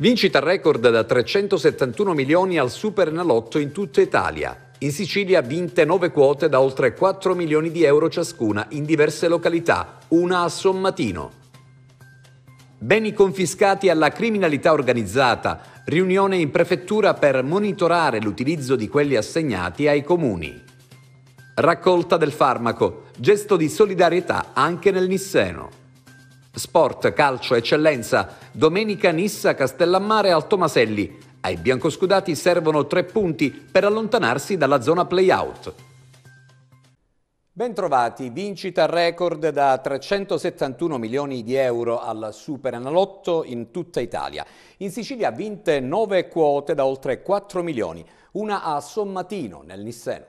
Vincita record da 371 milioni al Super Nalotto in tutta Italia. In Sicilia vinte 9 quote da oltre 4 milioni di euro ciascuna in diverse località, una a Sommatino. Beni confiscati alla criminalità organizzata, riunione in prefettura per monitorare l'utilizzo di quelli assegnati ai comuni. Raccolta del farmaco, gesto di solidarietà anche nel Nisseno. Sport, calcio, eccellenza. Domenica Nissa, Castellammare, Altomaselli. Ai biancoscudati servono tre punti per allontanarsi dalla zona playout. Bentrovati, vincita record da 371 milioni di euro al Superenalotto in tutta Italia. In Sicilia vinte 9 quote da oltre 4 milioni, una a Sommatino nel Nisseno.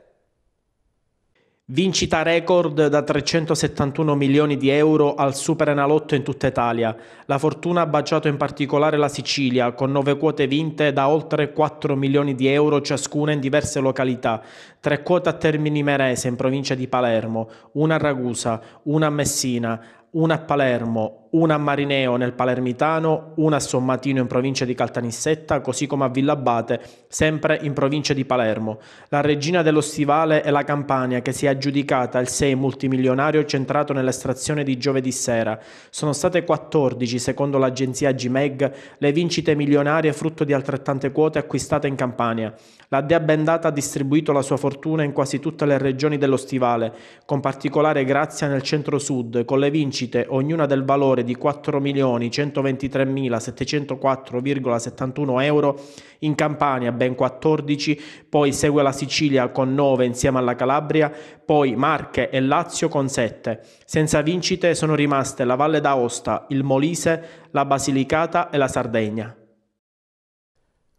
Vincita record da 371 milioni di euro al Super Superenalotto in tutta Italia. La fortuna ha baciato in particolare la Sicilia, con nove quote vinte da oltre 4 milioni di euro ciascuna in diverse località. Tre quote a Termini Merese in provincia di Palermo, una a Ragusa, una a Messina, una a Palermo, una a Marineo nel Palermitano, una a Sommatino in provincia di Caltanissetta, così come a Villabate, sempre in provincia di Palermo. La regina dello stivale è la Campania che si è aggiudicata il 6 multimilionario centrato nell'estrazione di giovedì sera. Sono state 14, secondo l'agenzia GMEG, le vincite milionarie frutto di altrettante quote acquistate in Campania. La dea bendata ha distribuito la sua fortuna in quasi tutte le regioni dello stivale, con particolare grazia nel centro-sud, con le vincite, ognuna del valore valore di 4.123.704,71 euro, in Campania ben 14, poi segue la Sicilia con 9 insieme alla Calabria, poi Marche e Lazio con 7. Senza vincite sono rimaste la Valle d'Aosta, il Molise, la Basilicata e la Sardegna.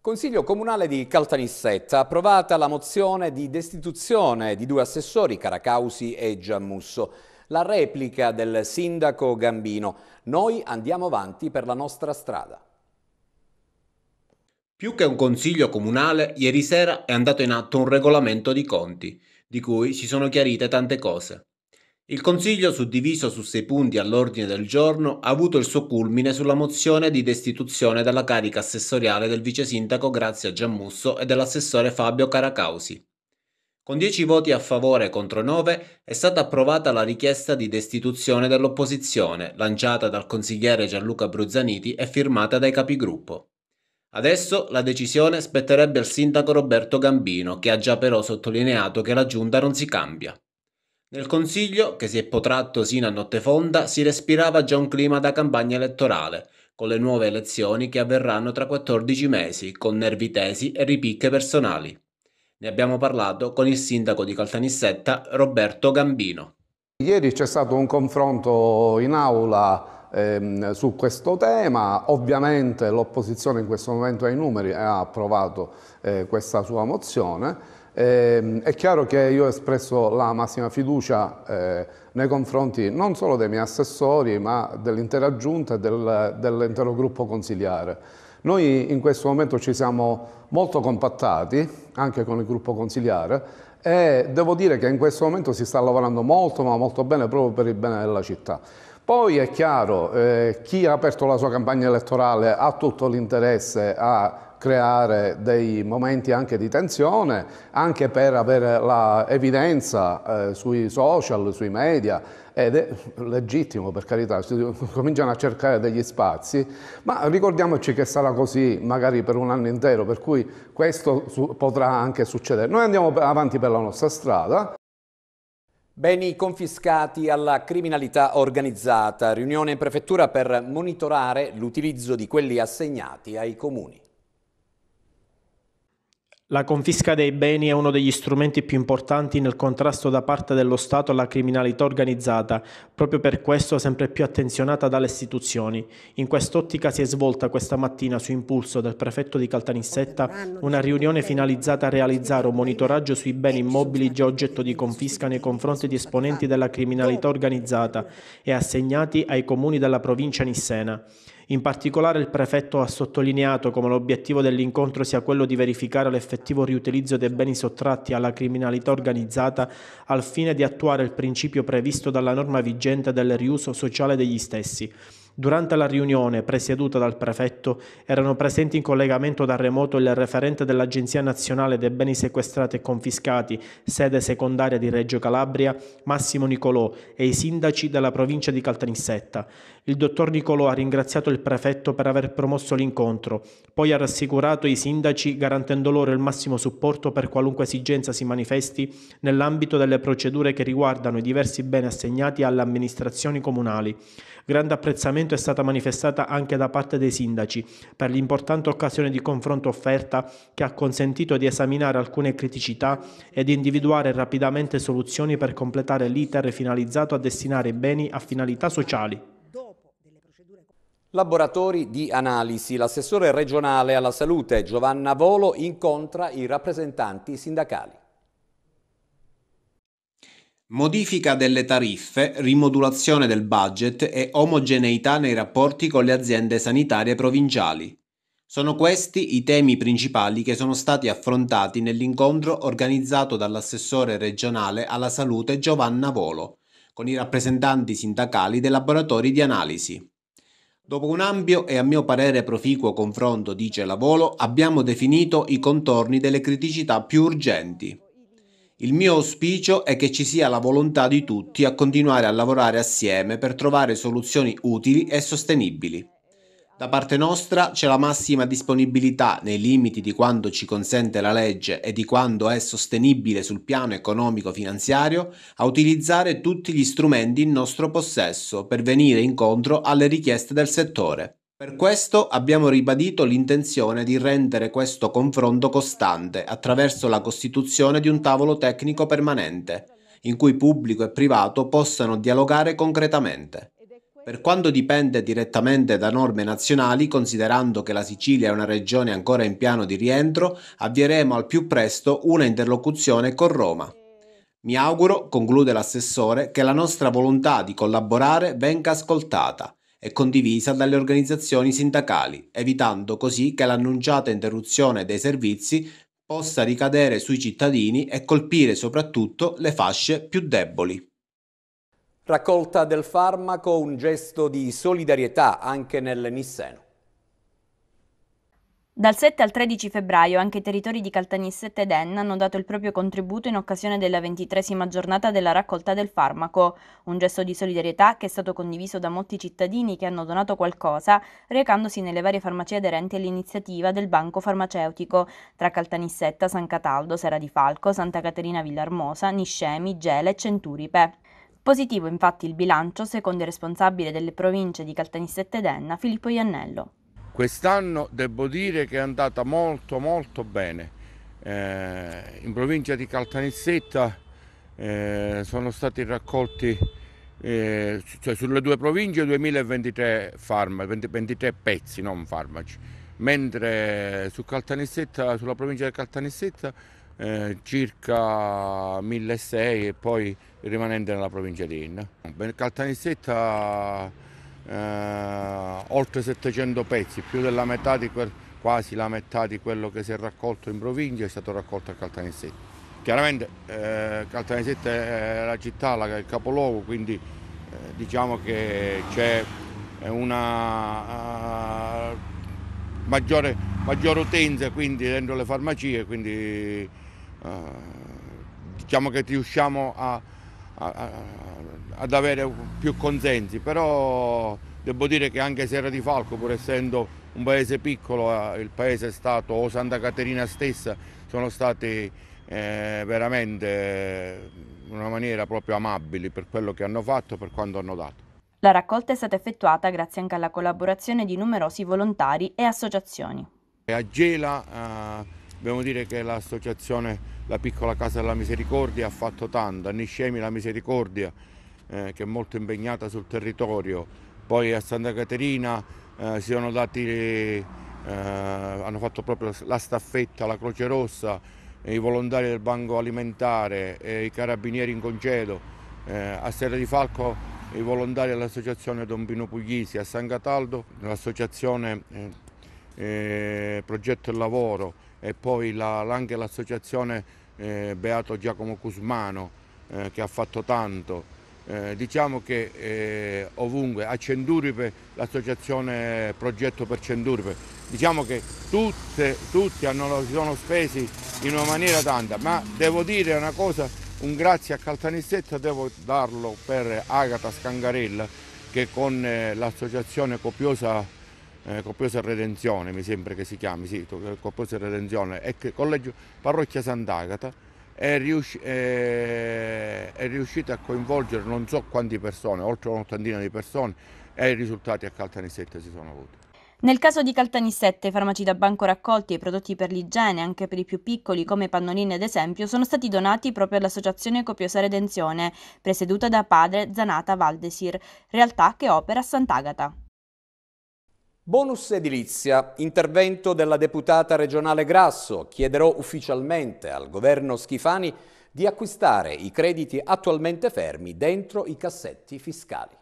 Consiglio Comunale di Caltanissetta, approvata la mozione di destituzione di due assessori, Caracausi e Giammusso. La replica del sindaco Gambino. Noi andiamo avanti per la nostra strada. Più che un consiglio comunale, ieri sera è andato in atto un regolamento di conti, di cui si sono chiarite tante cose. Il Consiglio, suddiviso su sei punti all'ordine del giorno, ha avuto il suo culmine sulla mozione di destituzione dalla carica assessoriale del vice sindaco Grazia Giammusso e dell'assessore Fabio Caracausi. Con 10 voti a favore contro 9 è stata approvata la richiesta di destituzione dell'opposizione, lanciata dal consigliere Gianluca Bruzzaniti e firmata dai capigruppo. Adesso la decisione spetterebbe al sindaco Roberto Gambino, che ha già però sottolineato che la giunta non si cambia. Nel Consiglio, che si è potratto sino a notte fonda, si respirava già un clima da campagna elettorale, con le nuove elezioni che avverranno tra 14 mesi, con nervi tesi e ripicche personali. Ne abbiamo parlato con il sindaco di Caltanissetta, Roberto Gambino. Ieri c'è stato un confronto in aula ehm, su questo tema, ovviamente l'opposizione in questo momento ai numeri ha approvato eh, questa sua mozione. Eh, è chiaro che io ho espresso la massima fiducia eh, nei confronti non solo dei miei assessori ma dell'intera giunta e del, dell'intero gruppo consigliare. Noi in questo momento ci siamo molto compattati, anche con il gruppo consigliare, e devo dire che in questo momento si sta lavorando molto ma molto bene proprio per il bene della città. Poi è chiaro, eh, chi ha aperto la sua campagna elettorale ha tutto l'interesse a creare dei momenti anche di tensione, anche per avere l'evidenza eh, sui social, sui media, ed è legittimo per carità, si cominciano a cercare degli spazi, ma ricordiamoci che sarà così magari per un anno intero, per cui questo potrà anche succedere. Noi andiamo avanti per la nostra strada. Beni confiscati alla criminalità organizzata, riunione in prefettura per monitorare l'utilizzo di quelli assegnati ai comuni. La confisca dei beni è uno degli strumenti più importanti nel contrasto da parte dello Stato alla criminalità organizzata, proprio per questo sempre più attenzionata dalle istituzioni. In quest'ottica si è svolta questa mattina, su impulso del prefetto di Caltanissetta, una riunione finalizzata a realizzare un monitoraggio sui beni immobili già oggetto di confisca nei confronti di esponenti della criminalità organizzata e assegnati ai comuni della provincia nissena. In particolare il prefetto ha sottolineato come l'obiettivo dell'incontro sia quello di verificare l'effettivo riutilizzo dei beni sottratti alla criminalità organizzata al fine di attuare il principio previsto dalla norma vigente del riuso sociale degli stessi. Durante la riunione, presieduta dal prefetto, erano presenti in collegamento da remoto il referente dell'Agenzia Nazionale dei Beni Sequestrati e Confiscati, sede secondaria di Reggio Calabria, Massimo Nicolò, e i sindaci della provincia di Caltanissetta. Il dottor Nicolò ha ringraziato il prefetto per aver promosso l'incontro, poi ha rassicurato i sindaci garantendo loro il massimo supporto per qualunque esigenza si manifesti nell'ambito delle procedure che riguardano i diversi beni assegnati alle amministrazioni comunali. Grande apprezzamento apprezzamento è stata manifestata anche da parte dei sindaci per l'importante occasione di confronto offerta che ha consentito di esaminare alcune criticità ed individuare rapidamente soluzioni per completare l'iter finalizzato a destinare beni a finalità sociali. Laboratori di analisi. L'assessore regionale alla salute Giovanna Volo incontra i rappresentanti sindacali. Modifica delle tariffe, rimodulazione del budget e omogeneità nei rapporti con le aziende sanitarie provinciali. Sono questi i temi principali che sono stati affrontati nell'incontro organizzato dall'assessore regionale alla salute Giovanna Volo con i rappresentanti sindacali dei laboratori di analisi. Dopo un ampio e a mio parere proficuo confronto, dice la Volo, abbiamo definito i contorni delle criticità più urgenti. Il mio auspicio è che ci sia la volontà di tutti a continuare a lavorare assieme per trovare soluzioni utili e sostenibili. Da parte nostra c'è la massima disponibilità nei limiti di quanto ci consente la legge e di quanto è sostenibile sul piano economico-finanziario a utilizzare tutti gli strumenti in nostro possesso per venire incontro alle richieste del settore. Per questo abbiamo ribadito l'intenzione di rendere questo confronto costante attraverso la costituzione di un tavolo tecnico permanente, in cui pubblico e privato possano dialogare concretamente. Per quanto dipende direttamente da norme nazionali, considerando che la Sicilia è una regione ancora in piano di rientro, avvieremo al più presto una interlocuzione con Roma. Mi auguro, conclude l'assessore, che la nostra volontà di collaborare venga ascoltata e condivisa dalle organizzazioni sindacali, evitando così che l'annunciata interruzione dei servizi possa ricadere sui cittadini e colpire soprattutto le fasce più deboli. Raccolta del farmaco, un gesto di solidarietà anche nel Nisseno. Dal 7 al 13 febbraio anche i territori di Caltanissetta ed Enna hanno dato il proprio contributo in occasione della ventitresima giornata della raccolta del farmaco, un gesto di solidarietà che è stato condiviso da molti cittadini che hanno donato qualcosa recandosi nelle varie farmacie aderenti all'iniziativa del Banco Farmaceutico, tra Caltanissetta, San Cataldo, Sera di Falco, Santa Caterina Villarmosa, Niscemi, Gela e Centuripe. Positivo infatti il bilancio secondo il responsabile delle province di Caltanissetta ed Enna, Filippo Iannello. Quest'anno devo dire che è andata molto molto bene. Eh, in provincia di Caltanissetta eh, sono stati raccolti eh, cioè sulle due province 2023 farmaci, 23 pezzi, non farmaci, mentre su sulla provincia di Caltanissetta eh, circa 1.600 e poi rimanente nella provincia di Inna. Caltanissetta eh, oltre 700 pezzi, più della metà di quel, quasi la metà di quello che si è raccolto in provincia è stato raccolto a Caltanissetta. Chiaramente eh, Caltanissetta è la città, la, il capoluogo, quindi eh, diciamo che c'è una uh, maggiore, maggiore, utenza quindi dentro le farmacie, quindi uh, diciamo che riusciamo a, a, a ad avere più consensi, però devo dire che anche Serra di Falco, pur essendo un paese piccolo, eh, il paese è stato, o Santa Caterina stessa, sono stati eh, veramente in una maniera proprio amabili per quello che hanno fatto, per quanto hanno dato. La raccolta è stata effettuata grazie anche alla collaborazione di numerosi volontari e associazioni. A Gela eh, dobbiamo dire che l'associazione La Piccola Casa della Misericordia ha fatto tanto, a Niscemi la Misericordia eh, che è molto impegnata sul territorio, poi a Santa Caterina eh, si sono dati, eh, hanno fatto proprio la staffetta, la Croce Rossa, i volontari del Banco Alimentare, i carabinieri in congedo, eh, a Serra di Falco i volontari dell'associazione Don Pino Puglisi, a San Cataldo l'associazione eh, eh, Progetto e Lavoro e poi la, anche l'associazione Beato Giacomo Cusmano che ha fatto tanto. Eh, diciamo che eh, ovunque, a Centuripe, l'associazione Progetto per Centuripe, diciamo che tutte, tutti hanno, si sono spesi in una maniera tanta, ma devo dire una cosa, un grazie a Caltanissetta devo darlo per Agata Scangarella che con eh, l'associazione Copiosa eh, Copposa Redenzione, mi sembra che si chiami, sì, Copposa Redenzione, e Collegio Parrocchia Sant'Agata è, riusci è, è riuscito a coinvolgere non so quante persone, oltre un'ottantina di persone e i risultati a Caltanissette si sono avuti. Nel caso di Caltanissette, i farmaci da banco raccolti e i prodotti per l'igiene, anche per i più piccoli come pannolini ad esempio, sono stati donati proprio all'associazione Copiosa Redenzione, presieduta da padre Zanata Valdesir, realtà che opera a Sant'Agata. Bonus edilizia, intervento della deputata regionale Grasso. Chiederò ufficialmente al governo Schifani di acquistare i crediti attualmente fermi dentro i cassetti fiscali.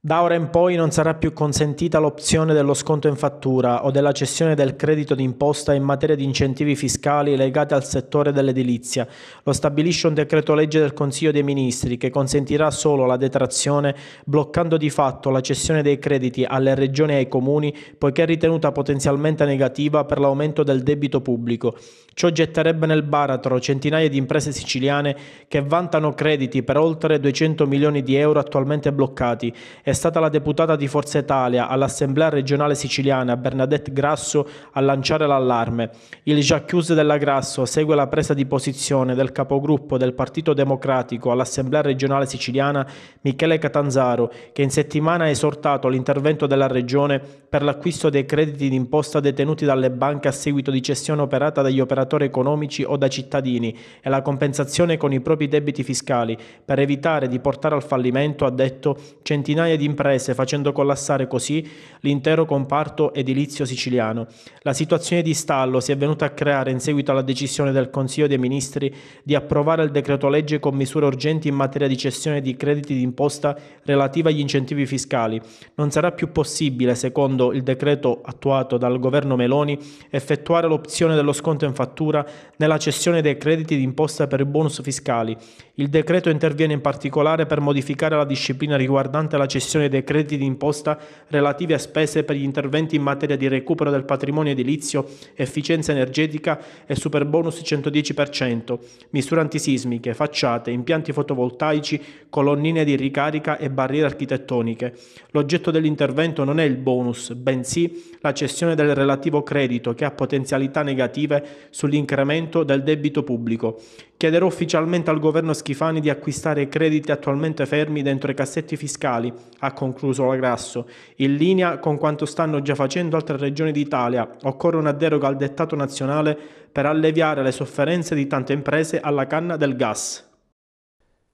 Da ora in poi non sarà più consentita l'opzione dello sconto in fattura o della cessione del credito d'imposta in materia di incentivi fiscali legati al settore dell'edilizia. Lo stabilisce un decreto legge del Consiglio dei Ministri che consentirà solo la detrazione bloccando di fatto la cessione dei crediti alle regioni e ai comuni poiché è ritenuta potenzialmente negativa per l'aumento del debito pubblico. Ciò getterebbe nel baratro centinaia di imprese siciliane che vantano crediti per oltre 200 milioni di euro attualmente bloccati è stata la deputata di Forza Italia all'Assemblea regionale siciliana Bernadette Grasso a lanciare l'allarme. Il Giacchiuse della Grasso segue la presa di posizione del capogruppo del Partito Democratico all'Assemblea regionale siciliana Michele Catanzaro che in settimana ha esortato l'intervento della Regione per l'acquisto dei crediti d'imposta detenuti dalle banche a seguito di cessione operata dagli operatori economici o da cittadini e la compensazione con i propri debiti fiscali per evitare di portare al fallimento, ha detto, centinaia di di imprese, facendo collassare così l'intero comparto edilizio siciliano. La situazione di stallo si è venuta a creare in seguito alla decisione del Consiglio dei Ministri di approvare il decreto legge con misure urgenti in materia di cessione di crediti d'imposta relativa agli incentivi fiscali. Non sarà più possibile, secondo il decreto attuato dal governo Meloni, effettuare l'opzione dello sconto in fattura nella cessione dei crediti d'imposta per i bonus fiscali. Il decreto interviene in particolare per modificare la disciplina riguardante la cessione concessione dei crediti d'imposta relativi a spese per gli interventi in materia di recupero del patrimonio edilizio, efficienza energetica e superbonus 110%, misure antisismiche, facciate, impianti fotovoltaici, colonnine di ricarica e barriere architettoniche. L'oggetto dell'intervento non è il bonus, bensì la cessione del relativo credito che ha potenzialità negative sull'incremento del debito pubblico chiederò ufficialmente al governo Schifani di acquistare crediti attualmente fermi dentro i cassetti fiscali, ha concluso la Grasso, in linea con quanto stanno già facendo altre regioni d'Italia. Occorre una deroga al dettato nazionale per alleviare le sofferenze di tante imprese alla canna del gas.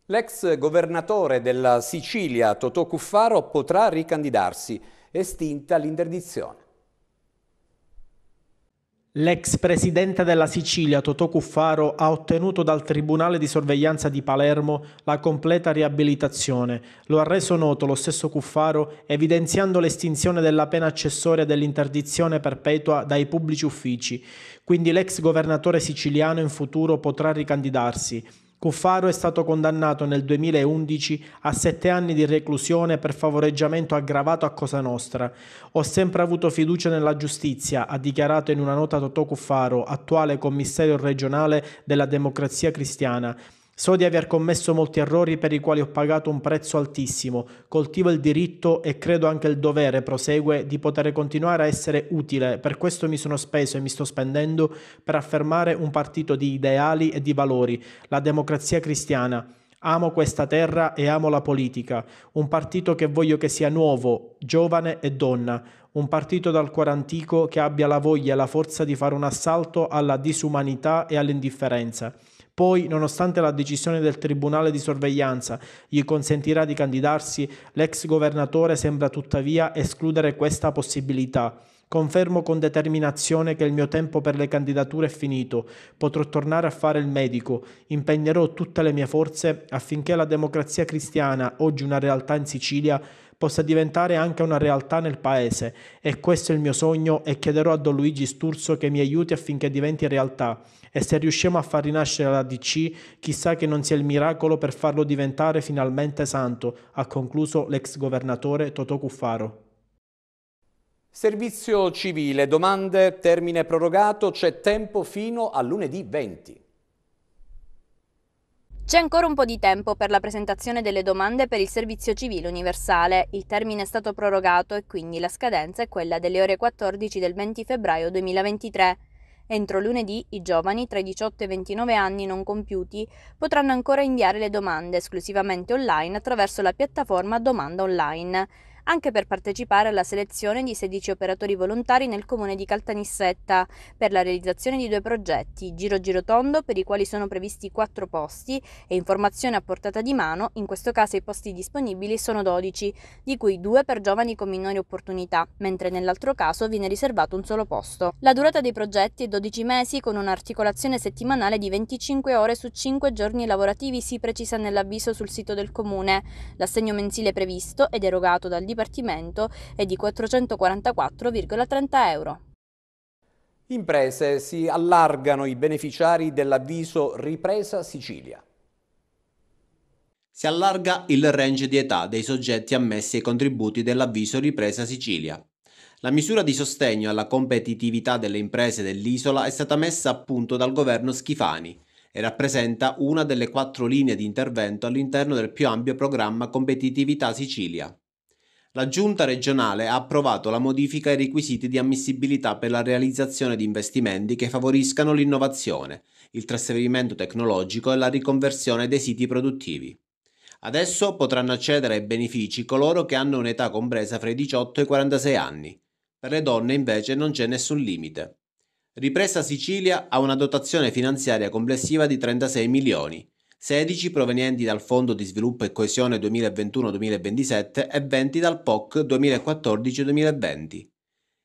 L'ex governatore della Sicilia Totò Cuffaro potrà ricandidarsi, estinta l'interdizione. L'ex presidente della Sicilia Totò Cuffaro ha ottenuto dal Tribunale di sorveglianza di Palermo la completa riabilitazione. Lo ha reso noto lo stesso Cuffaro evidenziando l'estinzione della pena accessoria dell'interdizione perpetua dai pubblici uffici. Quindi l'ex governatore siciliano in futuro potrà ricandidarsi. Cuffaro è stato condannato nel 2011 a sette anni di reclusione per favoreggiamento aggravato a Cosa Nostra. Ho sempre avuto fiducia nella giustizia, ha dichiarato in una nota Totò Cuffaro, attuale commissario regionale della Democrazia Cristiana. So di aver commesso molti errori per i quali ho pagato un prezzo altissimo, coltivo il diritto e credo anche il dovere, prosegue, di poter continuare a essere utile, per questo mi sono speso e mi sto spendendo per affermare un partito di ideali e di valori, la democrazia cristiana. Amo questa terra e amo la politica, un partito che voglio che sia nuovo, giovane e donna, un partito dal cuore antico che abbia la voglia e la forza di fare un assalto alla disumanità e all'indifferenza. Poi, nonostante la decisione del Tribunale di sorveglianza gli consentirà di candidarsi, l'ex governatore sembra tuttavia escludere questa possibilità. Confermo con determinazione che il mio tempo per le candidature è finito, potrò tornare a fare il medico, impegnerò tutte le mie forze affinché la democrazia cristiana, oggi una realtà in Sicilia, possa diventare anche una realtà nel paese e questo è il mio sogno e chiederò a Don Luigi Sturzo che mi aiuti affinché diventi realtà e se riusciamo a far rinascere la DC chissà che non sia il miracolo per farlo diventare finalmente santo, ha concluso l'ex governatore Totò Cuffaro. Servizio civile, domande, termine prorogato, c'è tempo fino a lunedì 20. C'è ancora un po' di tempo per la presentazione delle domande per il servizio civile universale. Il termine è stato prorogato e quindi la scadenza è quella delle ore 14 del 20 febbraio 2023. Entro lunedì i giovani tra i 18 e i 29 anni non compiuti potranno ancora inviare le domande esclusivamente online attraverso la piattaforma Domanda Online anche per partecipare alla selezione di 16 operatori volontari nel comune di Caltanissetta per la realizzazione di due progetti, Giro Girotondo per i quali sono previsti 4 posti e informazione a portata di mano, in questo caso i posti disponibili sono 12, di cui 2 per giovani con minori opportunità, mentre nell'altro caso viene riservato un solo posto. La durata dei progetti è 12 mesi con un'articolazione settimanale di 25 ore su 5 giorni lavorativi si precisa nell'avviso sul sito del comune. L'assegno mensile previsto ed erogato dal Dipartimento Dipartimento è di 444,30 euro. Imprese si allargano i beneficiari dell'avviso Ripresa Sicilia. Si allarga il range di età dei soggetti ammessi ai contributi dell'avviso Ripresa Sicilia. La misura di sostegno alla competitività delle imprese dell'isola è stata messa a punto dal governo Schifani e rappresenta una delle quattro linee di intervento all'interno del più ampio programma Competitività Sicilia la Giunta regionale ha approvato la modifica ai requisiti di ammissibilità per la realizzazione di investimenti che favoriscano l'innovazione, il trasferimento tecnologico e la riconversione dei siti produttivi. Adesso potranno accedere ai benefici coloro che hanno un'età compresa fra i 18 e i 46 anni. Per le donne invece non c'è nessun limite. Ripresa Sicilia ha una dotazione finanziaria complessiva di 36 milioni, 16 provenienti dal Fondo di Sviluppo e Coesione 2021-2027 e 20 dal POC 2014-2020.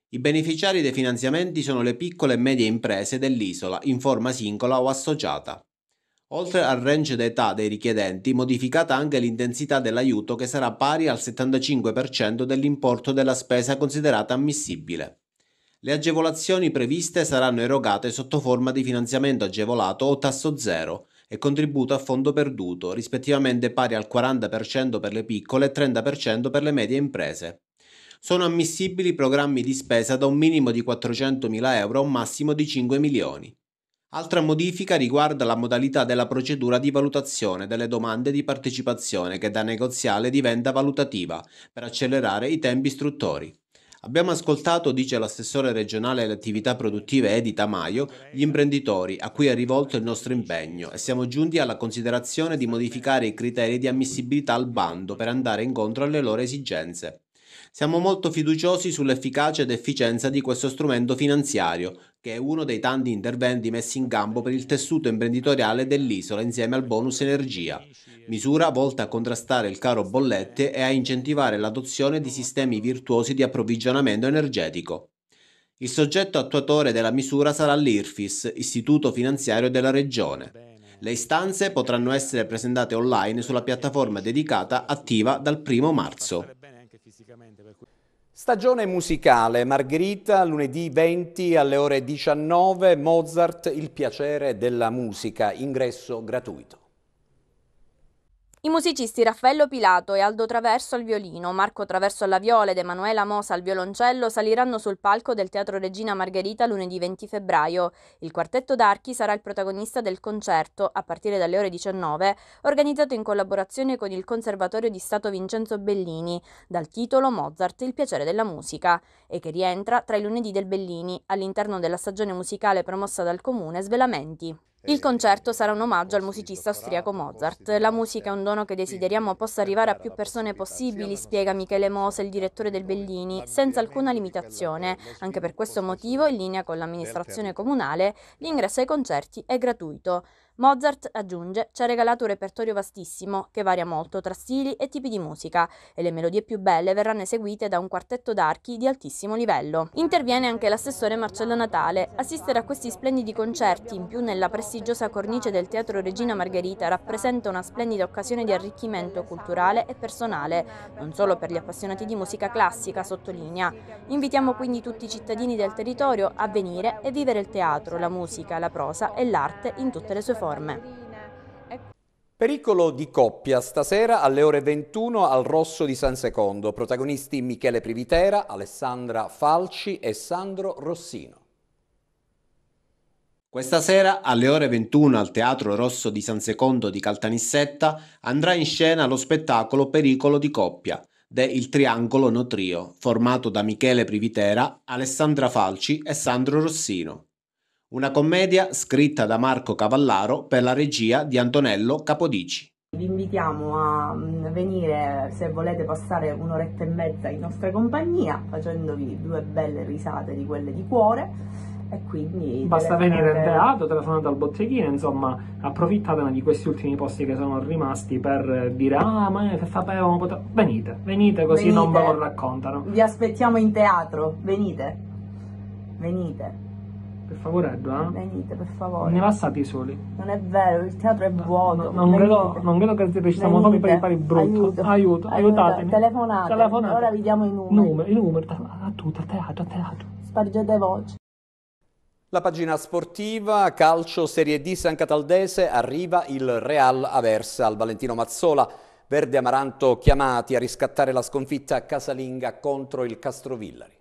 I beneficiari dei finanziamenti sono le piccole e medie imprese dell'isola in forma singola o associata. Oltre al range d'età dei richiedenti, modificata anche l'intensità dell'aiuto che sarà pari al 75% dell'importo della spesa considerata ammissibile. Le agevolazioni previste saranno erogate sotto forma di finanziamento agevolato o tasso zero, e contributo a fondo perduto, rispettivamente pari al 40% per le piccole e 30% per le medie imprese. Sono ammissibili programmi di spesa da un minimo di 400.000 euro a un massimo di 5 milioni. Altra modifica riguarda la modalità della procedura di valutazione delle domande di partecipazione che da negoziale diventa valutativa per accelerare i tempi istruttori. Abbiamo ascoltato, dice l'assessore regionale alle attività produttive Edita Maio, gli imprenditori a cui è rivolto il nostro impegno e siamo giunti alla considerazione di modificare i criteri di ammissibilità al bando per andare incontro alle loro esigenze. Siamo molto fiduciosi sull'efficacia ed efficienza di questo strumento finanziario, che è uno dei tanti interventi messi in campo per il tessuto imprenditoriale dell'isola insieme al bonus energia, misura volta a contrastare il caro bollette e a incentivare l'adozione di sistemi virtuosi di approvvigionamento energetico. Il soggetto attuatore della misura sarà l'IRFIS, Istituto Finanziario della Regione. Le istanze potranno essere presentate online sulla piattaforma dedicata attiva dal 1 marzo. Stagione musicale, Margherita, lunedì 20 alle ore 19, Mozart, il piacere della musica, ingresso gratuito. I musicisti Raffaello Pilato e Aldo Traverso al violino, Marco Traverso alla viola ed Emanuela Mosa al violoncello saliranno sul palco del Teatro Regina Margherita lunedì 20 febbraio. Il quartetto d'archi sarà il protagonista del concerto, a partire dalle ore 19, organizzato in collaborazione con il Conservatorio di Stato Vincenzo Bellini, dal titolo Mozart, il piacere della musica, e che rientra tra i lunedì del Bellini, all'interno della stagione musicale promossa dal Comune Svelamenti. Il concerto sarà un omaggio al musicista austriaco Mozart. La musica è un dono che desideriamo possa arrivare a più persone possibili, spiega Michele Mose, il direttore del Bellini, senza alcuna limitazione. Anche per questo motivo, in linea con l'amministrazione comunale, l'ingresso ai concerti è gratuito. Mozart, aggiunge, ci ha regalato un repertorio vastissimo, che varia molto tra stili e tipi di musica, e le melodie più belle verranno eseguite da un quartetto d'archi di altissimo livello. Interviene anche l'assessore Marcello Natale. Assistere a questi splendidi concerti, in più nella prestigiosa cornice del Teatro Regina Margherita, rappresenta una splendida occasione di arricchimento culturale e personale, non solo per gli appassionati di musica classica, sottolinea. Invitiamo quindi tutti i cittadini del territorio a venire e vivere il teatro, la musica, la prosa e l'arte in tutte le sue forme forme. Pericolo di coppia stasera alle ore 21 al Rosso di San Secondo. Protagonisti Michele Privitera, Alessandra Falci e Sandro Rossino. Questa sera alle ore 21 al Teatro Rosso di San Secondo di Caltanissetta andrà in scena lo spettacolo Pericolo di coppia de Il Triangolo No Trio, formato da Michele Privitera, Alessandra Falci e Sandro Rossino. Una commedia scritta da Marco Cavallaro per la regia di Antonello Capodici. Vi invitiamo a mm, venire, se volete passare un'oretta e mezza in nostra compagnia, facendovi due belle risate di quelle di cuore. E quindi Basta venire al teatro, telefonate al botteghino, insomma, approfittatene di questi ultimi posti che sono rimasti per dire ah, ma sapevamo poter... Venite, venite così venite. non ve lo raccontano. Vi aspettiamo in teatro, venite. Venite. Per favore, eh? Venite, per favore. Ne passate soli. Non è vero, il teatro è vuoto. No, non, credo, non, credo, che ci stiamo solo per fare il brutto. Aiuto. Aiuto, aiutatemi. Telefonate. Telefonate. Ora vi diamo i numeri. Numeri, i numeri. A tutto, a teatro, a teatro. Spargete voce. La pagina sportiva, calcio Serie D San Cataldese, arriva il Real Aversa al Valentino Mazzola. Verde Amaranto chiamati a riscattare la sconfitta casalinga contro il Castrovillari.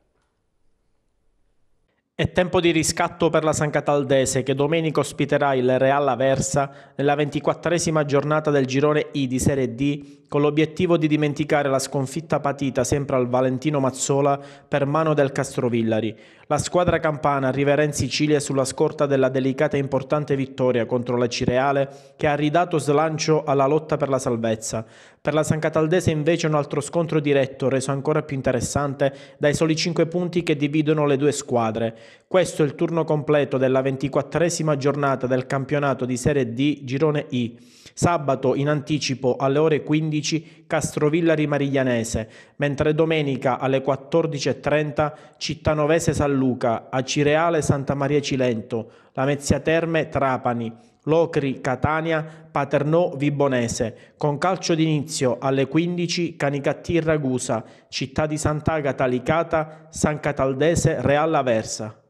È tempo di riscatto per la San Cataldese che domenica ospiterà il Real Aversa nella ventiquattresima giornata del girone I di Serie D con l'obiettivo di dimenticare la sconfitta patita sempre al Valentino Mazzola per mano del Castrovillari. La squadra campana arriverà in Sicilia sulla scorta della delicata e importante vittoria contro la Cireale che ha ridato slancio alla lotta per la salvezza. Per la San Cataldese invece un altro scontro diretto reso ancora più interessante dai soli 5 punti che dividono le due squadre. Questo è il turno completo della 24esima giornata del campionato di Serie D Girone I sabato in anticipo alle ore 15 Castrovillari Mariglianese, mentre domenica alle 14.30 Cittanovese San Luca, Acireale Santa Maria Cilento, Lamezia Terme Trapani, Locri Catania, Paternò Vibonese, con calcio d'inizio alle 15 Canicattì Ragusa, Città di Sant'Agata Licata, San Cataldese Real Aversa.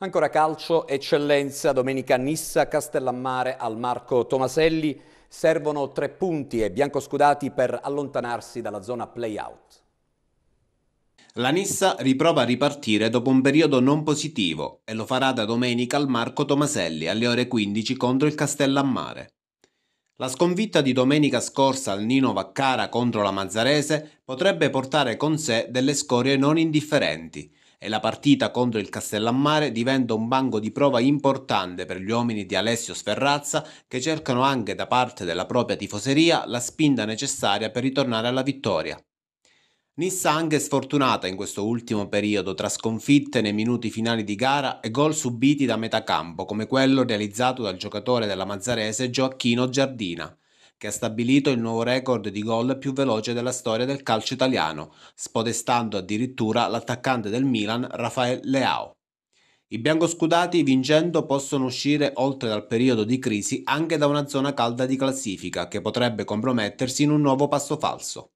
Ancora calcio, eccellenza, domenica Nissa Castellammare al Marco Tomaselli. Servono tre punti e biancoscudati per allontanarsi dalla zona play-out. La Nissa riprova a ripartire dopo un periodo non positivo e lo farà da domenica al Marco Tomaselli alle ore 15 contro il Castellammare. La sconfitta di domenica scorsa al Nino Vaccara contro la Mazzarese potrebbe portare con sé delle scorie non indifferenti e la partita contro il Castellammare diventa un banco di prova importante per gli uomini di Alessio Sferrazza che cercano anche da parte della propria tifoseria la spinta necessaria per ritornare alla vittoria. Nissa anche sfortunata in questo ultimo periodo tra sconfitte nei minuti finali di gara e gol subiti da metà campo come quello realizzato dal giocatore della Mazzarese Gioacchino Giardina che ha stabilito il nuovo record di gol più veloce della storia del calcio italiano, spodestando addirittura l'attaccante del Milan Rafael Leao. I biancoscudati vincendo possono uscire oltre dal periodo di crisi anche da una zona calda di classifica che potrebbe compromettersi in un nuovo passo falso.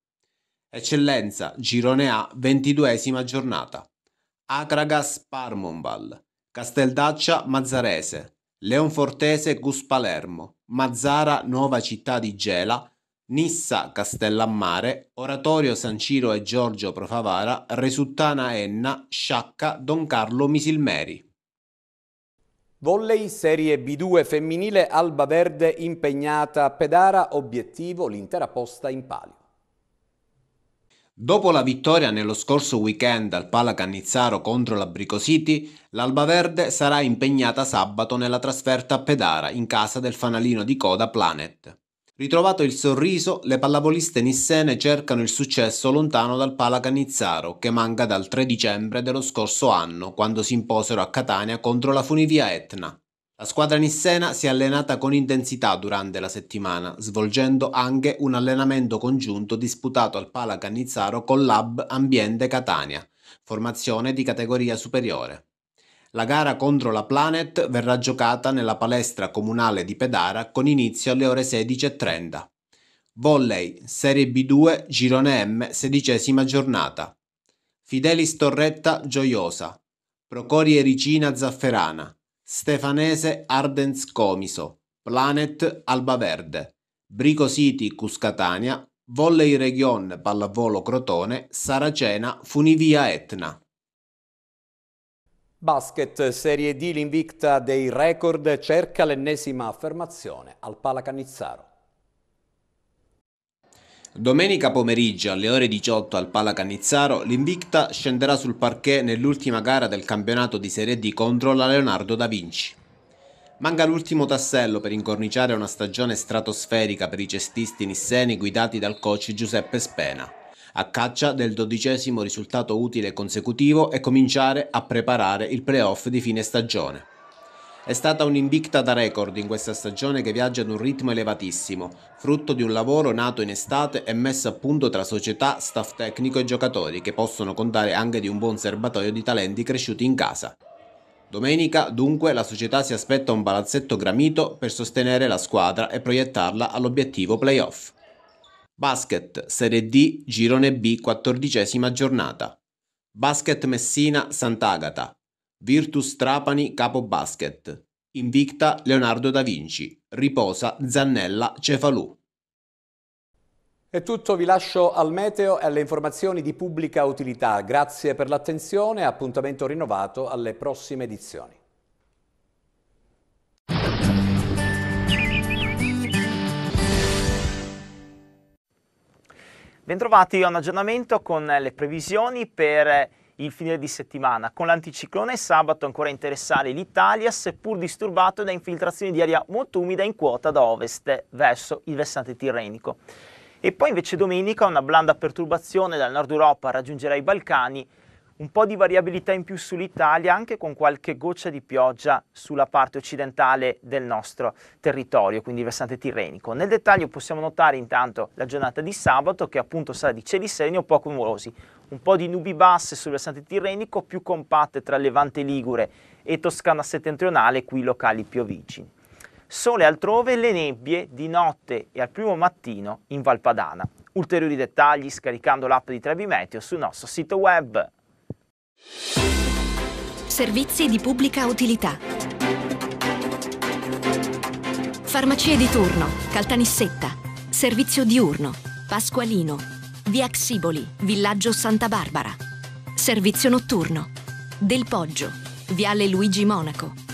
Eccellenza, Girone A, ventiduesima giornata. Acragas Parmonval, Casteldaccia Mazzarese, Leonfortese Gus Palermo, Mazzara Nuova Città di Gela, Nissa Castellammare, Oratorio San Ciro e Giorgio Profavara, Resuttana Enna, Sciacca Don Carlo Misilmeri. Volley Serie B2 femminile Alba Verde impegnata a Pedara, obiettivo l'intera posta in palio. Dopo la vittoria nello scorso weekend al Pala Cannizzaro contro la Brico City, l'Alba Verde sarà impegnata sabato nella trasferta a Pedara in casa del fanalino di coda Planet. Ritrovato il sorriso, le pallavoliste nissene cercano il successo lontano dal Pala Cannizzaro, che manca dal 3 dicembre dello scorso anno, quando si imposero a Catania contro la Funivia Etna. La squadra nissena si è allenata con intensità durante la settimana, svolgendo anche un allenamento congiunto disputato al Pala Cannizzaro con l'Hub Ambiente Catania, formazione di categoria superiore. La gara contro la Planet verrà giocata nella palestra comunale di Pedara con inizio alle ore 16.30. Volley, Serie B2, Girone M, sedicesima giornata. Fidelis Torretta Gioiosa, Procorie Ricina Zafferana, Stefanese Ardens Comiso, Planet Albaverde, Brico City Cuscatania, Volley Region Pallavolo Crotone, Saracena Funivia Etna. Basket, Serie D, l'invicta dei record cerca l'ennesima affermazione al Palacanizzaro. Domenica pomeriggio alle ore 18 al Pala Cannizzaro, l'Invicta scenderà sul parquet nell'ultima gara del campionato di Serie D contro la Leonardo da Vinci. Manca l'ultimo tassello per incorniciare una stagione stratosferica per i cestisti nisseni guidati dal coach Giuseppe Spena, a caccia del dodicesimo risultato utile consecutivo e cominciare a preparare il playoff di fine stagione. È stata un'invicta da record in questa stagione che viaggia ad un ritmo elevatissimo, frutto di un lavoro nato in estate e messo a punto tra società, staff tecnico e giocatori che possono contare anche di un buon serbatoio di talenti cresciuti in casa. Domenica, dunque, la società si aspetta un palazzetto gramito per sostenere la squadra e proiettarla all'obiettivo playoff. Basket, Serie D, Girone B, quattordicesima giornata. Basket Messina, Sant'Agata, Virtus Trapani capo basket. Invicta Leonardo da Vinci. Riposa Zannella Cefalù. È tutto, vi lascio al meteo e alle informazioni di pubblica utilità. Grazie per l'attenzione e appuntamento rinnovato alle prossime edizioni. Bentrovati a un aggiornamento con le previsioni per il fine di settimana, con l'anticiclone sabato ancora interessare l'Italia, seppur disturbato da infiltrazioni di aria molto umida in quota da ovest verso il versante tirrenico. E poi invece domenica una blanda perturbazione dal nord Europa raggiungerà i Balcani, un po' di variabilità in più sull'Italia, anche con qualche goccia di pioggia sulla parte occidentale del nostro territorio, quindi il versante tirrenico. Nel dettaglio possiamo notare intanto la giornata di sabato, che appunto sarà di cieli sereni o poco nuvolosi, un po' di nubi basse sul versante tirrenico, più compatte tra Levante Ligure e Toscana settentrionale, qui locali piovigini. Sole altrove le nebbie di notte e al primo mattino in Valpadana. Ulteriori dettagli scaricando l'app di Trebimeteo sul nostro sito web. Servizi di pubblica utilità. Farmacie di turno, Caltanissetta, servizio diurno, Pasqualino, Via Xiboli, Villaggio Santa Barbara, servizio notturno, Del Poggio, Viale Luigi Monaco.